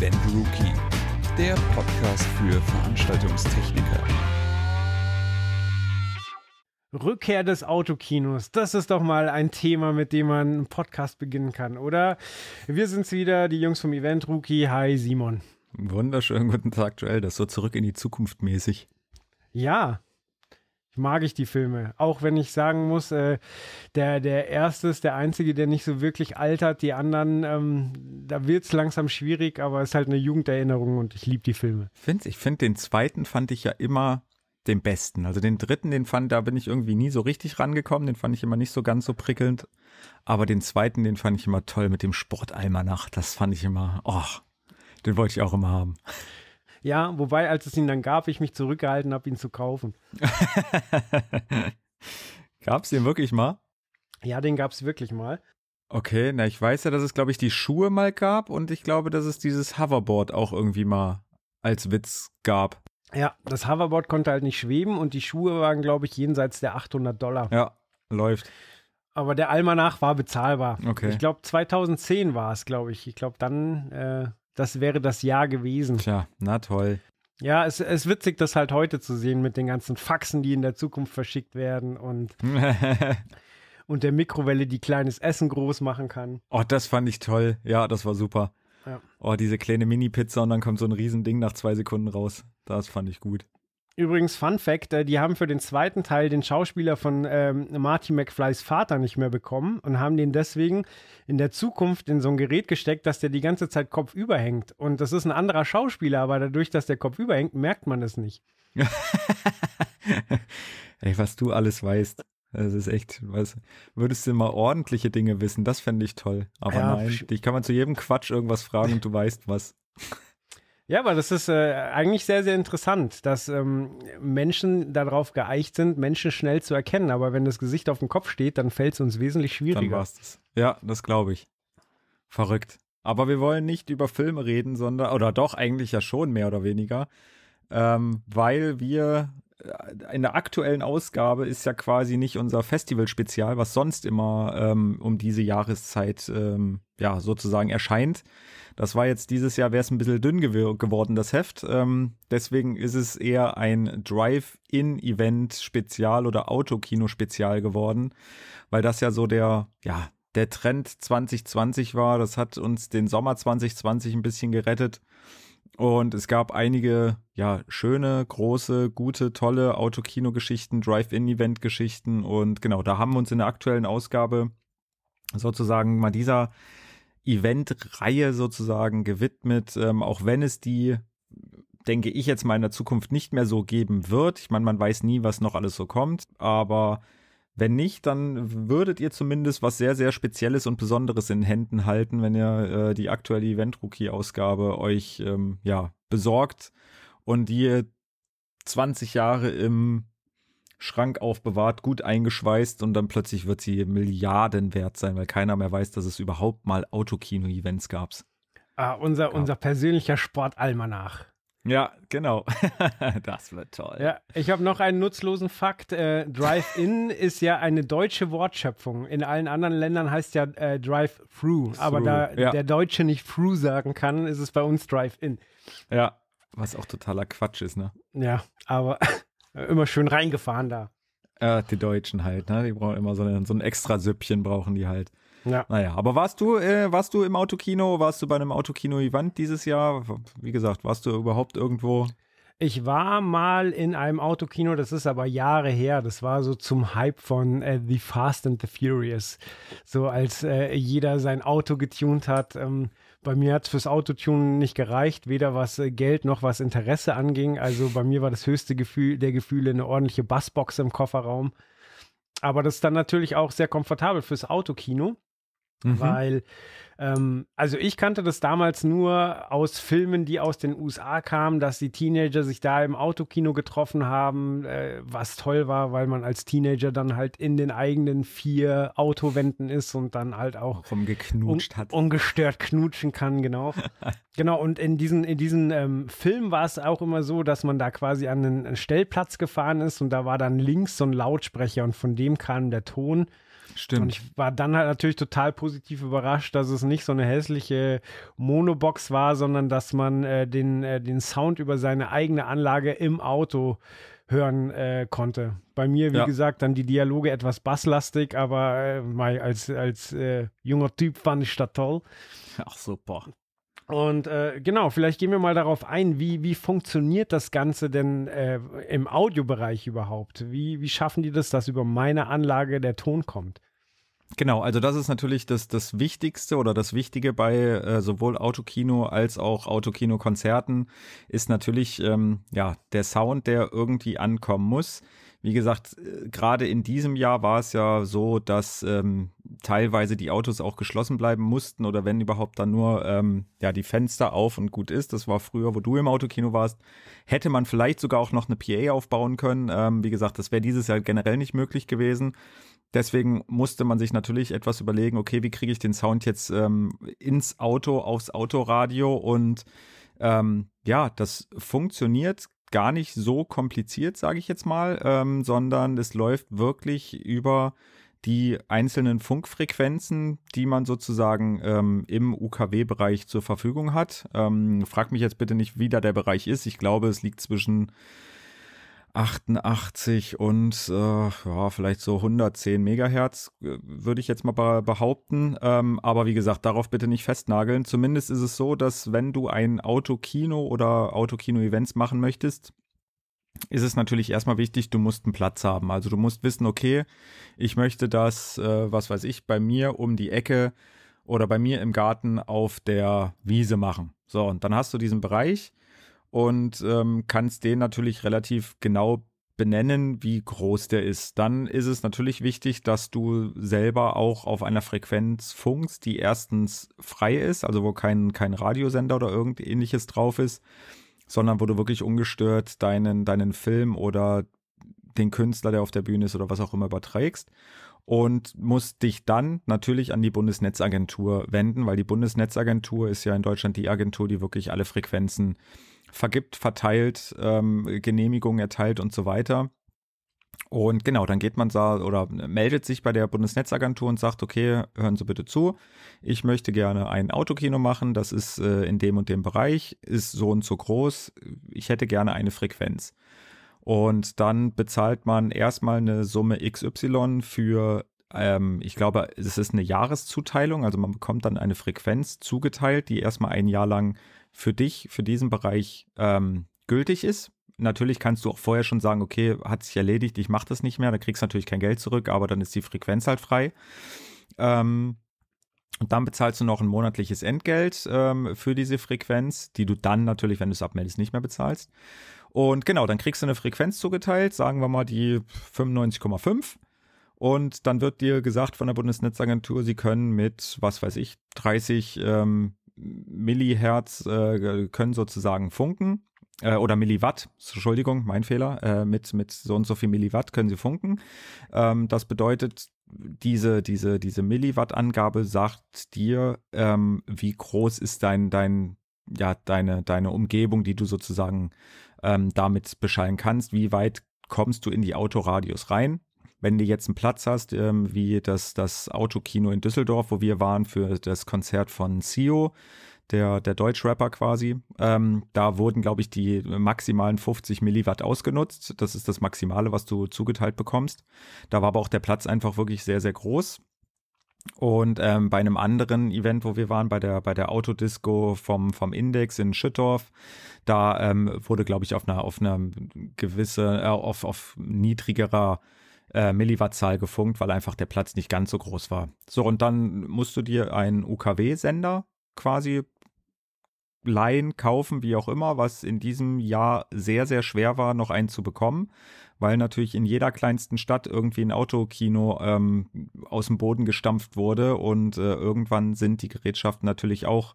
Event Rookie, der Podcast für Veranstaltungstechniker. Rückkehr des Autokinos, das ist doch mal ein Thema, mit dem man einen Podcast beginnen kann, oder? Wir sind's wieder, die Jungs vom Event Rookie. Hi Simon. Wunderschönen guten Tag, Joel. Das ist so zurück in die Zukunft mäßig. Ja, mag ich die Filme. Auch wenn ich sagen muss, äh, der, der erste ist der einzige, der nicht so wirklich altert. Die anderen, ähm, da wird es langsam schwierig, aber es ist halt eine Jugenderinnerung und ich liebe die Filme. Find's, ich finde den zweiten fand ich ja immer den besten. Also den dritten, den fand, da bin ich irgendwie nie so richtig rangekommen, den fand ich immer nicht so ganz so prickelnd. Aber den zweiten, den fand ich immer toll mit dem Sportalmanach. Das fand ich immer, oh, den wollte ich auch immer haben. Ja, wobei, als es ihn dann gab, ich mich zurückgehalten habe, ihn zu kaufen. gab es den wirklich mal? Ja, den gab es wirklich mal. Okay, na, ich weiß ja, dass es, glaube ich, die Schuhe mal gab und ich glaube, dass es dieses Hoverboard auch irgendwie mal als Witz gab. Ja, das Hoverboard konnte halt nicht schweben und die Schuhe waren, glaube ich, jenseits der 800 Dollar. Ja, läuft. Aber der Almanach war bezahlbar. Okay. Ich glaube, 2010 war es, glaube ich. Ich glaube, dann äh, das wäre das Jahr gewesen. Tja, na toll. Ja, es, ist witzig, das halt heute zu sehen mit den ganzen Faxen, die in der Zukunft verschickt werden und, und der Mikrowelle, die kleines Essen groß machen kann. Oh, das fand ich toll. Ja, das war super. Ja. Oh, diese kleine Mini-Pizza und dann kommt so ein Riesending nach zwei Sekunden raus. Das fand ich gut. Übrigens, Fun Fact: äh, Die haben für den zweiten Teil den Schauspieler von ähm, Marty McFlys Vater nicht mehr bekommen und haben den deswegen in der Zukunft in so ein Gerät gesteckt, dass der die ganze Zeit Kopf überhängt. Und das ist ein anderer Schauspieler, aber dadurch, dass der Kopf überhängt, merkt man es nicht. Ey, was du alles weißt. Das ist echt, was, würdest du mal ordentliche Dinge wissen, das fände ich toll. Aber ja, nein, dich kann man zu jedem Quatsch irgendwas fragen und du weißt was. Ja, aber das ist äh, eigentlich sehr, sehr interessant, dass ähm, Menschen darauf geeicht sind, Menschen schnell zu erkennen. Aber wenn das Gesicht auf dem Kopf steht, dann fällt es uns wesentlich schwieriger. Dann war's das. Ja, das glaube ich. Verrückt. Aber wir wollen nicht über Filme reden, sondern, oder doch eigentlich ja schon mehr oder weniger, ähm, weil wir äh, in der aktuellen Ausgabe ist ja quasi nicht unser Festival-Spezial, was sonst immer ähm, um diese Jahreszeit ähm, ja sozusagen erscheint. Das war jetzt dieses Jahr wäre es ein bisschen dünn gew geworden, das Heft. Ähm, deswegen ist es eher ein Drive-In-Event-Spezial oder Autokino-Spezial geworden, weil das ja so der, ja, der Trend 2020 war. Das hat uns den Sommer 2020 ein bisschen gerettet. Und es gab einige, ja, schöne, große, gute, tolle Autokino-Geschichten, Drive-In-Event-Geschichten. Und genau, da haben wir uns in der aktuellen Ausgabe sozusagen mal dieser Event-Reihe sozusagen gewidmet, ähm, auch wenn es die denke ich jetzt mal in der Zukunft nicht mehr so geben wird. Ich meine, man weiß nie, was noch alles so kommt, aber wenn nicht, dann würdet ihr zumindest was sehr, sehr Spezielles und Besonderes in Händen halten, wenn ihr äh, die aktuelle Event-Rookie-Ausgabe euch ähm, ja, besorgt und die 20 Jahre im Schrank aufbewahrt, gut eingeschweißt und dann plötzlich wird sie Milliarden wert sein, weil keiner mehr weiß, dass es überhaupt mal Autokino-Events gab's. Ah, unser, gab. unser persönlicher Sportalmanach. Ja, genau. das wird toll. Ja, ich habe noch einen nutzlosen Fakt. Äh, Drive-In ist ja eine deutsche Wortschöpfung. In allen anderen Ländern heißt ja äh, Drive-Through. Aber da ja. der Deutsche nicht Through sagen kann, ist es bei uns Drive-In. Ja, was auch totaler Quatsch ist, ne? Ja, aber immer schön reingefahren da. Ja, die Deutschen halt, ne? Die brauchen immer so, eine, so ein extra Süppchen, brauchen die halt. Ja. Naja, aber warst du, äh, warst du im Autokino? Warst du bei einem Autokino-Event dieses Jahr? Wie gesagt, warst du überhaupt irgendwo? Ich war mal in einem Autokino, das ist aber Jahre her. Das war so zum Hype von äh, The Fast and the Furious. So als äh, jeder sein Auto getunt hat. Ähm, bei mir hat es fürs Autotunen nicht gereicht, weder was äh, Geld noch was Interesse anging. Also bei mir war das höchste Gefühl der Gefühle eine ordentliche Bassbox im Kofferraum. Aber das ist dann natürlich auch sehr komfortabel fürs Autokino. Mhm. Weil ähm, also ich kannte das damals nur aus Filmen, die aus den USA kamen, dass die Teenager sich da im Autokino getroffen haben, äh, was toll war, weil man als Teenager dann halt in den eigenen vier Autowänden ist und dann halt auch rumgeknutscht un hat. Ungestört knutschen kann, genau. genau, und in diesen, in diesen ähm, Film war es auch immer so, dass man da quasi an einen Stellplatz gefahren ist und da war dann links so ein Lautsprecher und von dem kam der Ton. Stimmt. Und ich war dann halt natürlich total positiv überrascht, dass es nicht so eine hässliche Monobox war, sondern dass man äh, den, äh, den Sound über seine eigene Anlage im Auto hören äh, konnte. Bei mir, wie ja. gesagt, dann die Dialoge etwas basslastig, aber äh, als, als äh, junger Typ fand ich das toll. Ach super. Und äh, genau, vielleicht gehen wir mal darauf ein, wie, wie funktioniert das Ganze denn äh, im Audiobereich überhaupt? Wie, wie schaffen die das, dass über meine Anlage der Ton kommt? Genau, also das ist natürlich das, das Wichtigste oder das Wichtige bei äh, sowohl Autokino als auch Autokino-Konzerten ist natürlich ähm, ja der Sound, der irgendwie ankommen muss. Wie gesagt, äh, gerade in diesem Jahr war es ja so, dass ähm, teilweise die Autos auch geschlossen bleiben mussten oder wenn überhaupt dann nur ähm, ja die Fenster auf und gut ist. Das war früher, wo du im Autokino warst. Hätte man vielleicht sogar auch noch eine PA aufbauen können. Ähm, wie gesagt, das wäre dieses Jahr generell nicht möglich gewesen. Deswegen musste man sich natürlich etwas überlegen, okay, wie kriege ich den Sound jetzt ähm, ins Auto, aufs Autoradio und ähm, ja, das funktioniert gar nicht so kompliziert, sage ich jetzt mal, ähm, sondern es läuft wirklich über die einzelnen Funkfrequenzen, die man sozusagen ähm, im UKW-Bereich zur Verfügung hat. Ähm, frag mich jetzt bitte nicht, wie da der Bereich ist. Ich glaube, es liegt zwischen 88 und äh, ja, vielleicht so 110 Megahertz, äh, würde ich jetzt mal behaupten. Ähm, aber wie gesagt, darauf bitte nicht festnageln. Zumindest ist es so, dass wenn du ein Autokino oder Autokino-Events machen möchtest, ist es natürlich erstmal wichtig, du musst einen Platz haben. Also du musst wissen, okay, ich möchte das, äh, was weiß ich, bei mir um die Ecke oder bei mir im Garten auf der Wiese machen. So, und dann hast du diesen Bereich und ähm, kannst den natürlich relativ genau benennen, wie groß der ist. Dann ist es natürlich wichtig, dass du selber auch auf einer Frequenz funkst, die erstens frei ist, also wo kein, kein Radiosender oder irgend ähnliches drauf ist, sondern wo du wirklich ungestört deinen, deinen Film oder den Künstler, der auf der Bühne ist oder was auch immer überträgst. Und musst dich dann natürlich an die Bundesnetzagentur wenden, weil die Bundesnetzagentur ist ja in Deutschland die Agentur, die wirklich alle Frequenzen äh, vergibt, verteilt, ähm, Genehmigungen erteilt und so weiter. Und genau, dann geht man da oder meldet sich bei der Bundesnetzagentur und sagt, okay, hören Sie bitte zu, ich möchte gerne ein Autokino machen, das ist äh, in dem und dem Bereich, ist so und so groß, ich hätte gerne eine Frequenz. Und dann bezahlt man erstmal eine Summe XY für, ähm, ich glaube, es ist eine Jahreszuteilung, also man bekommt dann eine Frequenz zugeteilt, die erstmal ein Jahr lang für dich, für diesen Bereich ähm, gültig ist. Natürlich kannst du auch vorher schon sagen, okay, hat sich erledigt, ich mache das nicht mehr, dann kriegst du natürlich kein Geld zurück, aber dann ist die Frequenz halt frei. Ähm, und dann bezahlst du noch ein monatliches Entgelt ähm, für diese Frequenz, die du dann natürlich, wenn du es abmeldest, nicht mehr bezahlst. Und genau, dann kriegst du eine Frequenz zugeteilt, sagen wir mal die 95,5. Und dann wird dir gesagt von der Bundesnetzagentur, sie können mit, was weiß ich, 30 ähm, Millihertz äh, können sozusagen funken äh, oder Milliwatt, Entschuldigung, mein Fehler, äh, mit, mit so und so viel Milliwatt können sie funken. Ähm, das bedeutet, diese, diese, diese Milliwatt-Angabe sagt dir, ähm, wie groß ist dein, dein, ja, deine, deine Umgebung, die du sozusagen ähm, damit beschallen kannst, wie weit kommst du in die Autoradius rein wenn du jetzt einen Platz hast, ähm, wie das, das Autokino in Düsseldorf, wo wir waren für das Konzert von Sio, der, der Deutschrapper quasi, ähm, da wurden, glaube ich, die maximalen 50 Milliwatt ausgenutzt. Das ist das Maximale, was du zugeteilt bekommst. Da war aber auch der Platz einfach wirklich sehr, sehr groß. Und ähm, bei einem anderen Event, wo wir waren, bei der, bei der Autodisco vom, vom Index in Schüttorf, da ähm, wurde, glaube ich, auf einer, auf einer gewisse, äh, auf, auf niedrigerer äh, Milliwattzahl gefunkt, weil einfach der Platz nicht ganz so groß war. So, und dann musst du dir einen UKW-Sender quasi leihen, kaufen, wie auch immer, was in diesem Jahr sehr, sehr schwer war, noch einen zu bekommen, weil natürlich in jeder kleinsten Stadt irgendwie ein Autokino ähm, aus dem Boden gestampft wurde und äh, irgendwann sind die Gerätschaften natürlich auch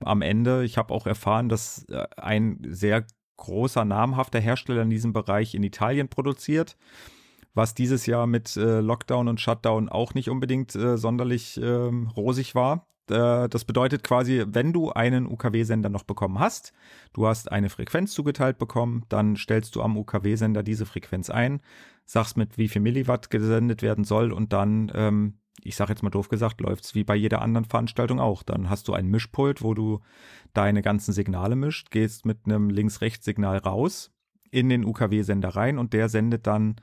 am Ende. Ich habe auch erfahren, dass äh, ein sehr großer namhafter Hersteller in diesem Bereich in Italien produziert was dieses Jahr mit äh, Lockdown und Shutdown auch nicht unbedingt äh, sonderlich ähm, rosig war. Äh, das bedeutet quasi, wenn du einen UKW-Sender noch bekommen hast, du hast eine Frequenz zugeteilt bekommen, dann stellst du am UKW-Sender diese Frequenz ein, sagst mit wie viel Milliwatt gesendet werden soll und dann ähm, ich sage jetzt mal doof gesagt, läuft's wie bei jeder anderen Veranstaltung auch. Dann hast du ein Mischpult, wo du deine ganzen Signale mischt, gehst mit einem Links-Rechts-Signal raus in den UKW-Sender rein und der sendet dann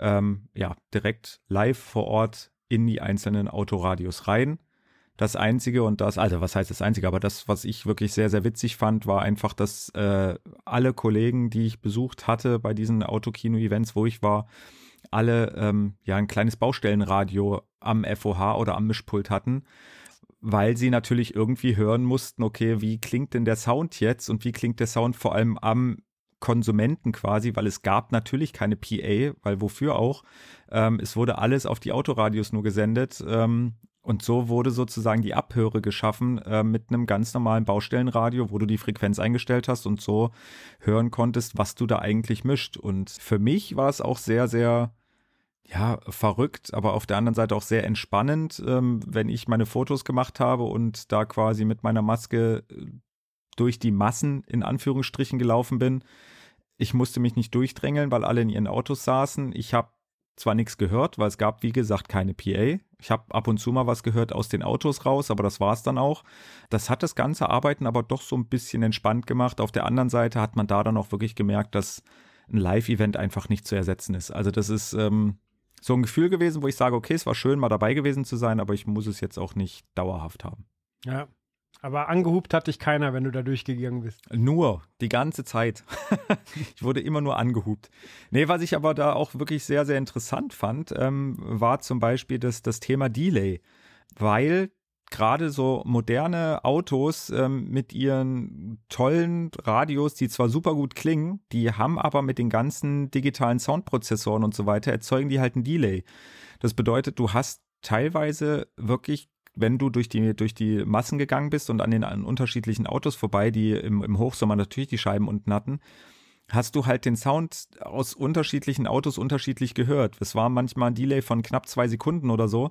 ähm, ja, direkt live vor Ort in die einzelnen Autoradios rein. Das Einzige und das, also was heißt das Einzige, aber das, was ich wirklich sehr, sehr witzig fand, war einfach, dass äh, alle Kollegen, die ich besucht hatte bei diesen Autokino-Events, wo ich war, alle ähm, ja ein kleines Baustellenradio am FOH oder am Mischpult hatten, weil sie natürlich irgendwie hören mussten, okay, wie klingt denn der Sound jetzt und wie klingt der Sound vor allem am Konsumenten quasi, weil es gab natürlich keine PA, weil wofür auch. Ähm, es wurde alles auf die Autoradios nur gesendet. Ähm, und so wurde sozusagen die Abhöre geschaffen äh, mit einem ganz normalen Baustellenradio, wo du die Frequenz eingestellt hast und so hören konntest, was du da eigentlich mischt. Und für mich war es auch sehr, sehr ja, verrückt, aber auf der anderen Seite auch sehr entspannend, ähm, wenn ich meine Fotos gemacht habe und da quasi mit meiner Maske äh, durch die Massen in Anführungsstrichen gelaufen bin. Ich musste mich nicht durchdrängeln, weil alle in ihren Autos saßen. Ich habe zwar nichts gehört, weil es gab, wie gesagt, keine PA. Ich habe ab und zu mal was gehört aus den Autos raus, aber das war es dann auch. Das hat das ganze Arbeiten aber doch so ein bisschen entspannt gemacht. Auf der anderen Seite hat man da dann auch wirklich gemerkt, dass ein Live-Event einfach nicht zu ersetzen ist. Also das ist ähm, so ein Gefühl gewesen, wo ich sage, okay, es war schön, mal dabei gewesen zu sein, aber ich muss es jetzt auch nicht dauerhaft haben. Ja, aber angehupt hat dich keiner, wenn du da durchgegangen bist. Nur, die ganze Zeit. ich wurde immer nur angehupt. Nee, was ich aber da auch wirklich sehr, sehr interessant fand, ähm, war zum Beispiel das, das Thema Delay. Weil gerade so moderne Autos ähm, mit ihren tollen Radios, die zwar super gut klingen, die haben aber mit den ganzen digitalen Soundprozessoren und so weiter erzeugen die halt ein Delay. Das bedeutet, du hast teilweise wirklich wenn du durch die, durch die Massen gegangen bist und an den an unterschiedlichen Autos vorbei, die im, im Hochsommer natürlich die Scheiben unten hatten, hast du halt den Sound aus unterschiedlichen Autos unterschiedlich gehört. Es war manchmal ein Delay von knapp zwei Sekunden oder so,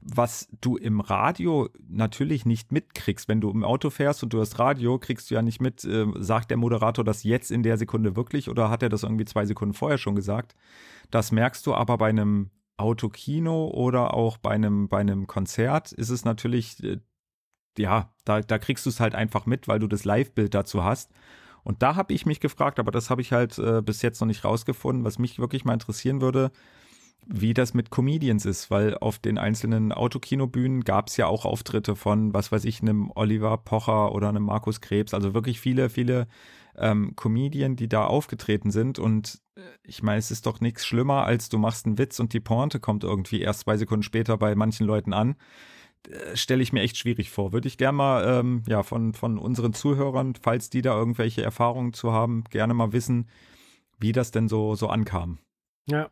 was du im Radio natürlich nicht mitkriegst. Wenn du im Auto fährst und du hast Radio, kriegst du ja nicht mit, äh, sagt der Moderator das jetzt in der Sekunde wirklich oder hat er das irgendwie zwei Sekunden vorher schon gesagt? Das merkst du aber bei einem Autokino oder auch bei einem, bei einem Konzert ist es natürlich, äh, ja, da, da kriegst du es halt einfach mit, weil du das Live-Bild dazu hast. Und da habe ich mich gefragt, aber das habe ich halt äh, bis jetzt noch nicht rausgefunden, was mich wirklich mal interessieren würde, wie das mit Comedians ist, weil auf den einzelnen Autokinobühnen gab es ja auch Auftritte von, was weiß ich, einem Oliver Pocher oder einem Markus Krebs, also wirklich viele, viele ähm, Comedien, die da aufgetreten sind. Und äh, ich meine, es ist doch nichts schlimmer, als du machst einen Witz und die Pointe kommt irgendwie erst zwei Sekunden später bei manchen Leuten an. Äh, Stelle ich mir echt schwierig vor. Würde ich gerne mal ähm, ja, von, von unseren Zuhörern, falls die da irgendwelche Erfahrungen zu haben, gerne mal wissen, wie das denn so, so ankam. Ja,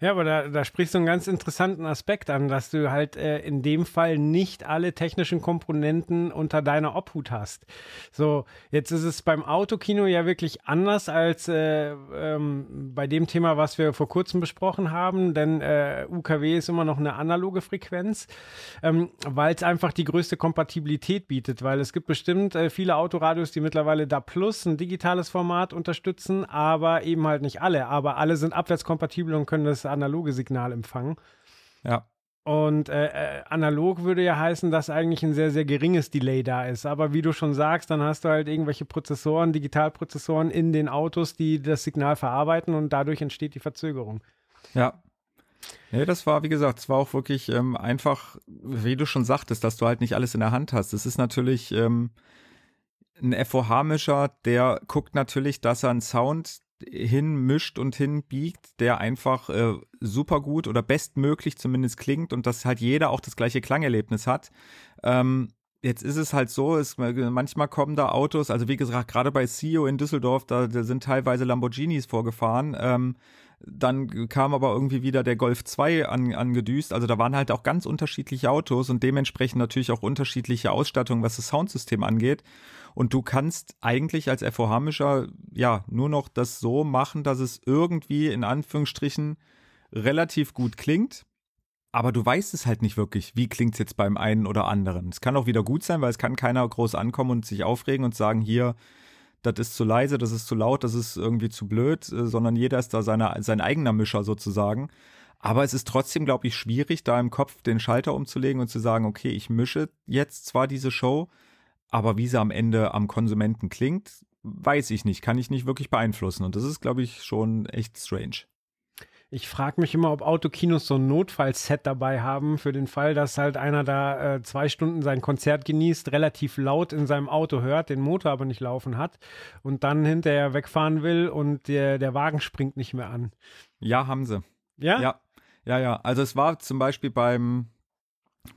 ja, aber da, da sprichst du einen ganz interessanten Aspekt an, dass du halt äh, in dem Fall nicht alle technischen Komponenten unter deiner Obhut hast. So, jetzt ist es beim Autokino ja wirklich anders als äh, ähm, bei dem Thema, was wir vor kurzem besprochen haben, denn äh, UKW ist immer noch eine analoge Frequenz, ähm, weil es einfach die größte Kompatibilität bietet, weil es gibt bestimmt äh, viele Autoradios, die mittlerweile da Plus ein digitales Format unterstützen, aber eben halt nicht alle. Aber alle sind abwärtskompatibel und können das analoge Signal empfangen. Ja. Und äh, äh, analog würde ja heißen, dass eigentlich ein sehr, sehr geringes Delay da ist. Aber wie du schon sagst, dann hast du halt irgendwelche Prozessoren, Digitalprozessoren in den Autos, die das Signal verarbeiten und dadurch entsteht die Verzögerung. Ja. Ja, das war, wie gesagt, es war auch wirklich ähm, einfach, wie du schon sagtest, dass du halt nicht alles in der Hand hast. Es ist natürlich ähm, ein FOH-Mischer, der guckt natürlich, dass er einen Sound hinmischt und hinbiegt, der einfach äh, super gut oder bestmöglich zumindest klingt und dass halt jeder auch das gleiche Klangerlebnis hat. Ähm, jetzt ist es halt so, es, manchmal kommen da Autos, also wie gesagt, gerade bei CEO in Düsseldorf, da, da sind teilweise Lamborghinis vorgefahren. Ähm, dann kam aber irgendwie wieder der Golf 2 an, angedüst. Also da waren halt auch ganz unterschiedliche Autos und dementsprechend natürlich auch unterschiedliche Ausstattungen, was das Soundsystem angeht. Und du kannst eigentlich als FOH-Mischer ja nur noch das so machen, dass es irgendwie in Anführungsstrichen relativ gut klingt. Aber du weißt es halt nicht wirklich, wie klingt es jetzt beim einen oder anderen. Es kann auch wieder gut sein, weil es kann keiner groß ankommen und sich aufregen und sagen, hier, das ist zu leise, das ist zu laut, das ist irgendwie zu blöd, äh, sondern jeder ist da seine, sein eigener Mischer sozusagen. Aber es ist trotzdem, glaube ich, schwierig, da im Kopf den Schalter umzulegen und zu sagen, okay, ich mische jetzt zwar diese Show, aber wie sie am Ende am Konsumenten klingt, weiß ich nicht, kann ich nicht wirklich beeinflussen. Und das ist, glaube ich, schon echt strange. Ich frage mich immer, ob Autokinos so ein Notfallset dabei haben für den Fall, dass halt einer da äh, zwei Stunden sein Konzert genießt, relativ laut in seinem Auto hört, den Motor aber nicht laufen hat und dann hinterher wegfahren will und der, der Wagen springt nicht mehr an. Ja, haben sie. Ja? Ja, ja, ja. Also es war zum Beispiel beim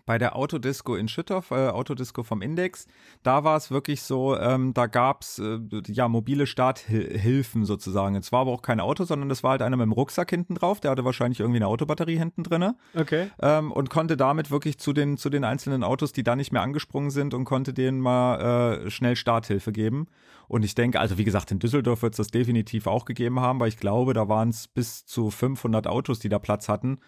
bei der Autodisco in Schüttorf, äh, Autodisco vom Index, da war es wirklich so, ähm, da gab's äh, ja mobile Starthilfen sozusagen. Es war aber auch kein Auto, sondern das war halt einer mit dem Rucksack hinten drauf, der hatte wahrscheinlich irgendwie eine Autobatterie hinten drin. Okay. Ähm, und konnte damit wirklich zu den, zu den einzelnen Autos, die da nicht mehr angesprungen sind und konnte denen mal äh, schnell Starthilfe geben. Und ich denke, also wie gesagt, in Düsseldorf wird es das definitiv auch gegeben haben, weil ich glaube, da waren es bis zu 500 Autos, die da Platz hatten.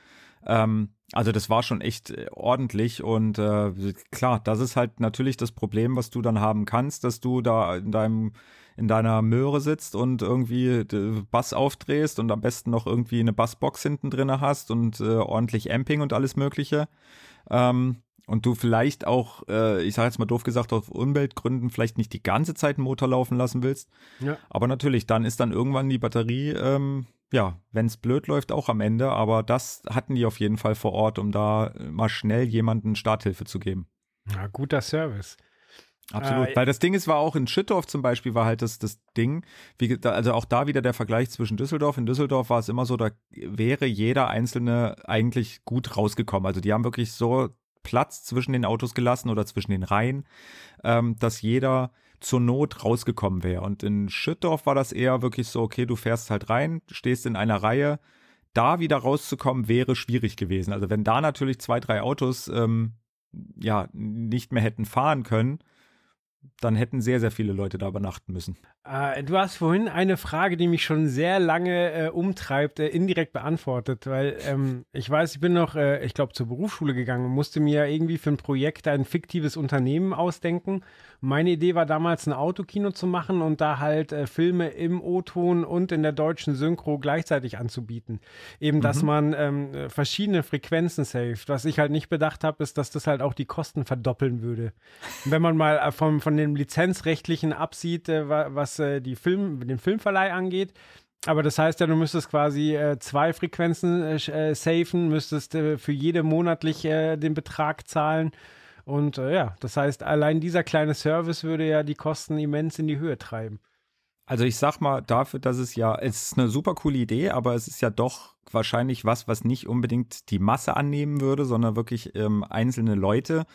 Ähm, also das war schon echt äh, ordentlich und äh, klar, das ist halt natürlich das Problem, was du dann haben kannst, dass du da in deinem in deiner Möhre sitzt und irgendwie äh, Bass aufdrehst und am besten noch irgendwie eine Bassbox hinten drinne hast und äh, ordentlich Amping und alles Mögliche. Ähm, und du vielleicht auch, äh, ich sage jetzt mal doof gesagt, auf Umweltgründen vielleicht nicht die ganze Zeit einen Motor laufen lassen willst. Ja. Aber natürlich, dann ist dann irgendwann die Batterie ähm, ja, wenn es blöd läuft, auch am Ende. Aber das hatten die auf jeden Fall vor Ort, um da äh, mal schnell jemanden Starthilfe zu geben. Ja, guter Service. Absolut, ah, weil das Ding ist, war auch in Schüttorf zum Beispiel, war halt das, das Ding, wie, also auch da wieder der Vergleich zwischen Düsseldorf. In Düsseldorf war es immer so, da wäre jeder Einzelne eigentlich gut rausgekommen. Also die haben wirklich so Platz zwischen den Autos gelassen oder zwischen den Reihen, ähm, dass jeder zur Not rausgekommen wäre. Und in Schüttdorf war das eher wirklich so, okay, du fährst halt rein, stehst in einer Reihe. Da wieder rauszukommen wäre schwierig gewesen. Also wenn da natürlich zwei, drei Autos ähm, ja nicht mehr hätten fahren können, dann hätten sehr, sehr viele Leute da übernachten müssen. Äh, du hast vorhin eine Frage, die mich schon sehr lange äh, umtreibt, äh, indirekt beantwortet, weil ähm, ich weiß, ich bin noch, äh, ich glaube, zur Berufsschule gegangen und musste mir irgendwie für ein Projekt ein fiktives Unternehmen ausdenken. Meine Idee war damals, ein Autokino zu machen und da halt äh, Filme im O-Ton und in der deutschen Synchro gleichzeitig anzubieten. Eben, mhm. dass man ähm, verschiedene Frequenzen saved. Was ich halt nicht bedacht habe, ist, dass das halt auch die Kosten verdoppeln würde. Wenn man mal äh, vom von dem Lizenzrechtlichen absieht, äh, was äh, die Film, den Filmverleih angeht. Aber das heißt ja, du müsstest quasi äh, zwei Frequenzen äh, äh safen, müsstest äh, für jede monatlich äh, den Betrag zahlen. Und ja, das heißt, allein dieser kleine Service würde ja die Kosten immens in die Höhe treiben. Also ich sag mal, dafür, dass es ja, es ist eine super coole Idee, aber es ist ja doch wahrscheinlich was, was nicht unbedingt die Masse annehmen würde, sondern wirklich ähm, einzelne Leute.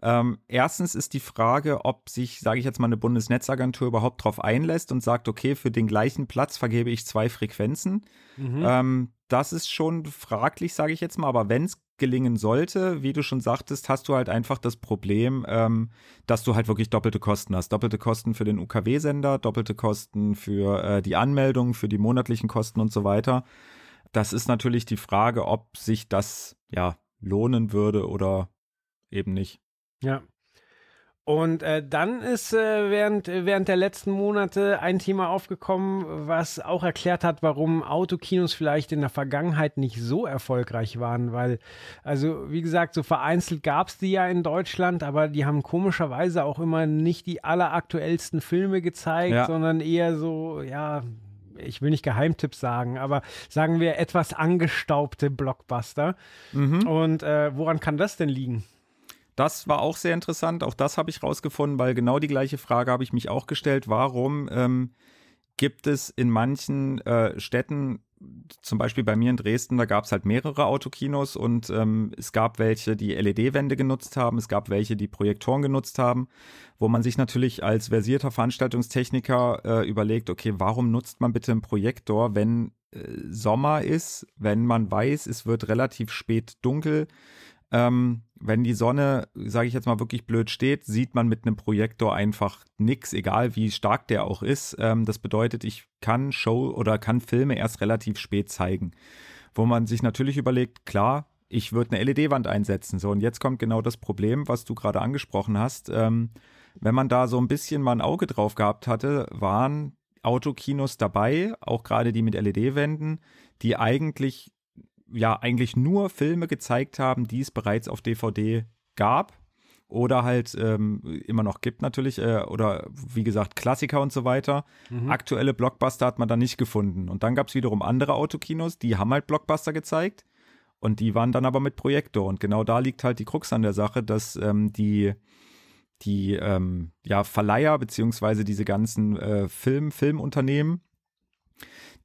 Ähm, erstens ist die Frage, ob sich, sage ich jetzt mal, eine Bundesnetzagentur überhaupt darauf einlässt und sagt, okay, für den gleichen Platz vergebe ich zwei Frequenzen. Mhm. Ähm, das ist schon fraglich, sage ich jetzt mal, aber wenn es gelingen sollte, wie du schon sagtest, hast du halt einfach das Problem, ähm, dass du halt wirklich doppelte Kosten hast. Doppelte Kosten für den UKW-Sender, doppelte Kosten für äh, die Anmeldung, für die monatlichen Kosten und so weiter. Das ist natürlich die Frage, ob sich das ja lohnen würde oder eben nicht. Ja, und äh, dann ist äh, während, während der letzten Monate ein Thema aufgekommen, was auch erklärt hat, warum Autokinos vielleicht in der Vergangenheit nicht so erfolgreich waren. Weil, also wie gesagt, so vereinzelt gab es die ja in Deutschland, aber die haben komischerweise auch immer nicht die alleraktuellsten Filme gezeigt, ja. sondern eher so, ja, ich will nicht Geheimtipps sagen, aber sagen wir etwas angestaubte Blockbuster. Mhm. Und äh, woran kann das denn liegen? Das war auch sehr interessant. Auch das habe ich rausgefunden, weil genau die gleiche Frage habe ich mich auch gestellt. Warum ähm, gibt es in manchen äh, Städten, zum Beispiel bei mir in Dresden, da gab es halt mehrere Autokinos und ähm, es gab welche, die LED-Wände genutzt haben, es gab welche, die Projektoren genutzt haben, wo man sich natürlich als versierter Veranstaltungstechniker äh, überlegt, okay, warum nutzt man bitte einen Projektor, wenn äh, Sommer ist, wenn man weiß, es wird relativ spät dunkel, ähm, wenn die Sonne, sage ich jetzt mal wirklich blöd steht, sieht man mit einem Projektor einfach nichts, egal wie stark der auch ist. Ähm, das bedeutet, ich kann Show oder kann Filme erst relativ spät zeigen. Wo man sich natürlich überlegt, klar, ich würde eine LED-Wand einsetzen. So, und jetzt kommt genau das Problem, was du gerade angesprochen hast. Ähm, wenn man da so ein bisschen mal ein Auge drauf gehabt hatte, waren Autokinos dabei, auch gerade die mit LED-Wänden, die eigentlich ja eigentlich nur Filme gezeigt haben, die es bereits auf DVD gab oder halt ähm, immer noch gibt natürlich äh, oder wie gesagt Klassiker und so weiter. Mhm. Aktuelle Blockbuster hat man da nicht gefunden und dann gab es wiederum andere Autokinos, die haben halt Blockbuster gezeigt und die waren dann aber mit Projektor und genau da liegt halt die Krux an der Sache, dass ähm, die die ähm, ja, Verleiher beziehungsweise diese ganzen äh, Film Filmunternehmen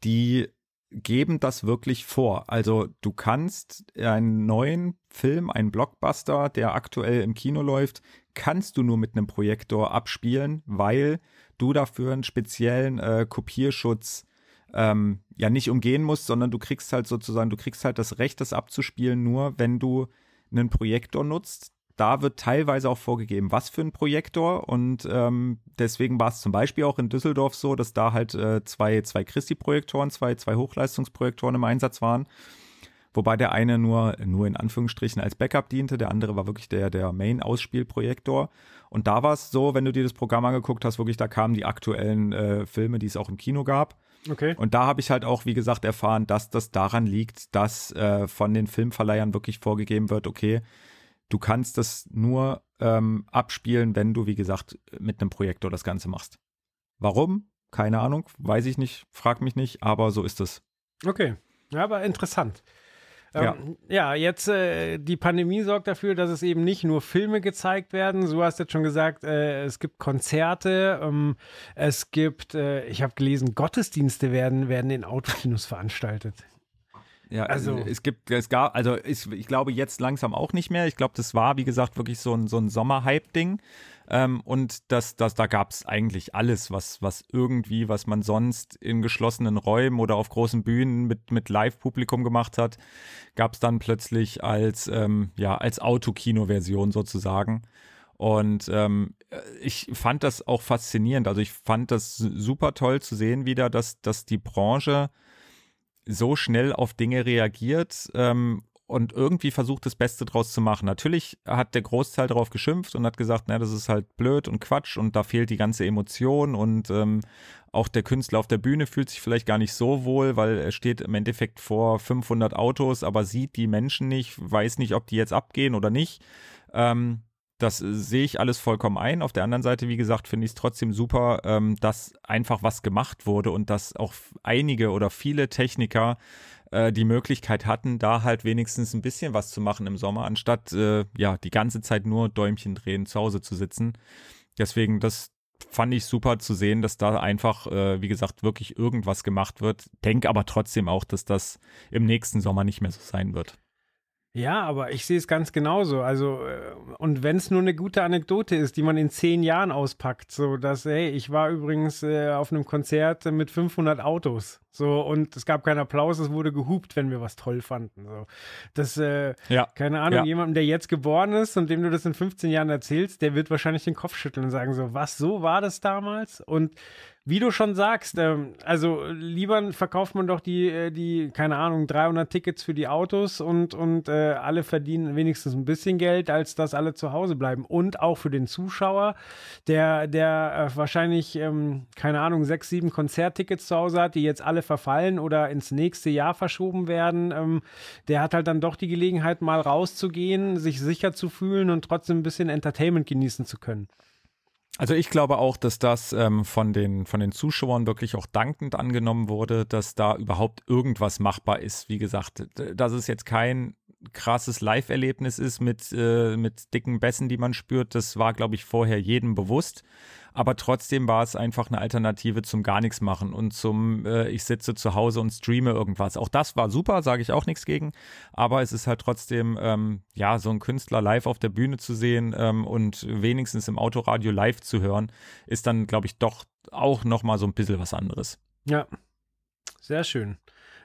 die geben das wirklich vor. Also du kannst einen neuen Film, einen Blockbuster, der aktuell im Kino läuft, kannst du nur mit einem Projektor abspielen, weil du dafür einen speziellen äh, Kopierschutz ähm, ja nicht umgehen musst, sondern du kriegst halt sozusagen, du kriegst halt das Recht, das abzuspielen, nur wenn du einen Projektor nutzt, da wird teilweise auch vorgegeben, was für ein Projektor. Und ähm, deswegen war es zum Beispiel auch in Düsseldorf so, dass da halt äh, zwei, zwei Christi-Projektoren, zwei, zwei Hochleistungsprojektoren im Einsatz waren. Wobei der eine nur, nur in Anführungsstrichen als Backup diente, der andere war wirklich der, der Main-Ausspielprojektor. Und da war es so, wenn du dir das Programm angeguckt hast, wirklich, da kamen die aktuellen äh, Filme, die es auch im Kino gab. Okay. Und da habe ich halt auch, wie gesagt, erfahren, dass das daran liegt, dass äh, von den Filmverleihern wirklich vorgegeben wird, okay, Du kannst das nur ähm, abspielen, wenn du, wie gesagt, mit einem Projektor das Ganze machst. Warum? Keine Ahnung, weiß ich nicht, frag mich nicht, aber so ist es. Okay, aber interessant. Ähm, ja. ja. jetzt äh, die Pandemie sorgt dafür, dass es eben nicht nur Filme gezeigt werden. Du hast jetzt schon gesagt, äh, es gibt Konzerte, ähm, es gibt, äh, ich habe gelesen, Gottesdienste werden, werden in Autokinos veranstaltet. Ja, also es gibt, es gab, also ich, ich glaube jetzt langsam auch nicht mehr. Ich glaube, das war, wie gesagt, wirklich so ein, so ein sommer hype ding Ähm, und das, das, da gab es eigentlich alles, was, was irgendwie, was man sonst in geschlossenen Räumen oder auf großen Bühnen mit, mit Live-Publikum gemacht hat, gab es dann plötzlich als, ähm, ja, als Autokino-Version sozusagen. Und ähm, ich fand das auch faszinierend. Also ich fand das super toll zu sehen wieder, dass, dass die Branche so schnell auf Dinge reagiert ähm, und irgendwie versucht, das Beste draus zu machen. Natürlich hat der Großteil darauf geschimpft und hat gesagt, na, das ist halt blöd und Quatsch und da fehlt die ganze Emotion und ähm, auch der Künstler auf der Bühne fühlt sich vielleicht gar nicht so wohl, weil er steht im Endeffekt vor 500 Autos, aber sieht die Menschen nicht, weiß nicht, ob die jetzt abgehen oder nicht. Ähm, das äh, sehe ich alles vollkommen ein. Auf der anderen Seite, wie gesagt, finde ich es trotzdem super, ähm, dass einfach was gemacht wurde und dass auch einige oder viele Techniker äh, die Möglichkeit hatten, da halt wenigstens ein bisschen was zu machen im Sommer, anstatt äh, ja die ganze Zeit nur Däumchen drehen, zu Hause zu sitzen. Deswegen, das fand ich super zu sehen, dass da einfach, äh, wie gesagt, wirklich irgendwas gemacht wird. Denk aber trotzdem auch, dass das im nächsten Sommer nicht mehr so sein wird. Ja, aber ich sehe es ganz genauso. Also, äh, und wenn es nur eine gute Anekdote ist, die man in zehn Jahren auspackt, so dass, hey, ich war übrigens äh, auf einem Konzert mit 500 Autos, so, und es gab keinen Applaus, es wurde gehupt, wenn wir was toll fanden, so. Das, äh, ja. keine Ahnung, ja. jemandem, der jetzt geboren ist und dem du das in 15 Jahren erzählst, der wird wahrscheinlich den Kopf schütteln und sagen so, was, so war das damals? Und wie du schon sagst, ähm, also lieber verkauft man doch die, äh, die, keine Ahnung, 300 Tickets für die Autos und, und äh, alle verdienen wenigstens ein bisschen Geld, als dass alle zu Hause bleiben. Und auch für den Zuschauer, der, der äh, wahrscheinlich, ähm, keine Ahnung, sechs, sieben Konzerttickets zu Hause hat, die jetzt alle verfallen oder ins nächste Jahr verschoben werden, ähm, der hat halt dann doch die Gelegenheit, mal rauszugehen, sich sicher zu fühlen und trotzdem ein bisschen Entertainment genießen zu können. Also ich glaube auch, dass das ähm, von, den, von den Zuschauern wirklich auch dankend angenommen wurde, dass da überhaupt irgendwas machbar ist. Wie gesagt, dass es jetzt kein krasses Live-Erlebnis ist mit, äh, mit dicken Bässen, die man spürt, das war, glaube ich, vorher jedem bewusst aber trotzdem war es einfach eine Alternative zum gar nichts machen und zum äh, ich sitze zu Hause und streame irgendwas. Auch das war super, sage ich auch nichts gegen, aber es ist halt trotzdem ähm, ja so ein Künstler live auf der Bühne zu sehen ähm, und wenigstens im Autoradio live zu hören, ist dann glaube ich doch auch nochmal so ein bisschen was anderes. Ja. Sehr schön.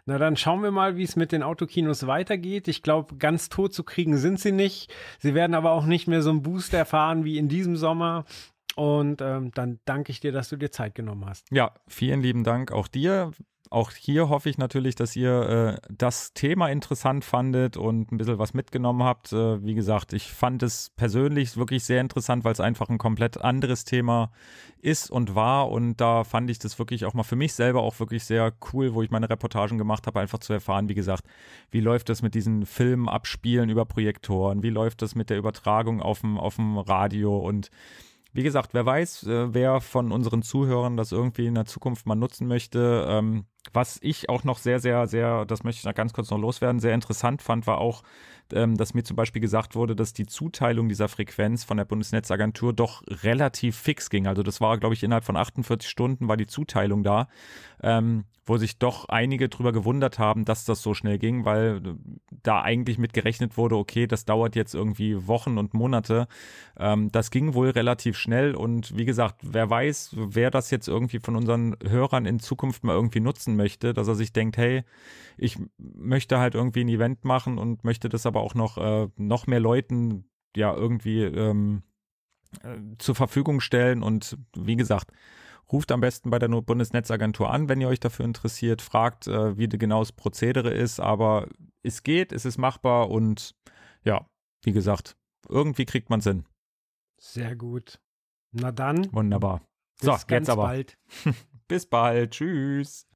Na dann schauen wir mal, wie es mit den Autokinos weitergeht. Ich glaube, ganz tot zu kriegen sind sie nicht. Sie werden aber auch nicht mehr so einen Boost erfahren wie in diesem Sommer. Und ähm, dann danke ich dir, dass du dir Zeit genommen hast. Ja, vielen lieben Dank auch dir. Auch hier hoffe ich natürlich, dass ihr äh, das Thema interessant fandet und ein bisschen was mitgenommen habt. Äh, wie gesagt, ich fand es persönlich wirklich sehr interessant, weil es einfach ein komplett anderes Thema ist und war. Und da fand ich das wirklich auch mal für mich selber auch wirklich sehr cool, wo ich meine Reportagen gemacht habe, einfach zu erfahren, wie gesagt, wie läuft das mit diesen Filmen abspielen über Projektoren, wie läuft das mit der Übertragung auf dem, auf dem Radio und wie gesagt, wer weiß, äh, wer von unseren Zuhörern das irgendwie in der Zukunft mal nutzen möchte. Ähm, was ich auch noch sehr, sehr, sehr, das möchte ich noch ganz kurz noch loswerden, sehr interessant fand, war auch, ähm, dass mir zum Beispiel gesagt wurde, dass die Zuteilung dieser Frequenz von der Bundesnetzagentur doch relativ fix ging. Also das war, glaube ich, innerhalb von 48 Stunden war die Zuteilung da, ähm, wo sich doch einige drüber gewundert haben, dass das so schnell ging, weil äh, da eigentlich mit gerechnet wurde, okay, das dauert jetzt irgendwie Wochen und Monate. Ähm, das ging wohl relativ schnell und wie gesagt, wer weiß, wer das jetzt irgendwie von unseren Hörern in Zukunft mal irgendwie nutzen möchte, dass er sich denkt, hey, ich möchte halt irgendwie ein Event machen und möchte das aber auch noch, äh, noch mehr Leuten ja irgendwie ähm, äh, zur Verfügung stellen. Und wie gesagt, ruft am besten bei der Bundesnetzagentur an, wenn ihr euch dafür interessiert, fragt, äh, wie genau das Prozedere ist. Aber es geht, es ist machbar und ja, wie gesagt, irgendwie kriegt man Sinn. Sehr gut. Na dann. Wunderbar. So, jetzt aber. bald. Bis bald. Tschüss.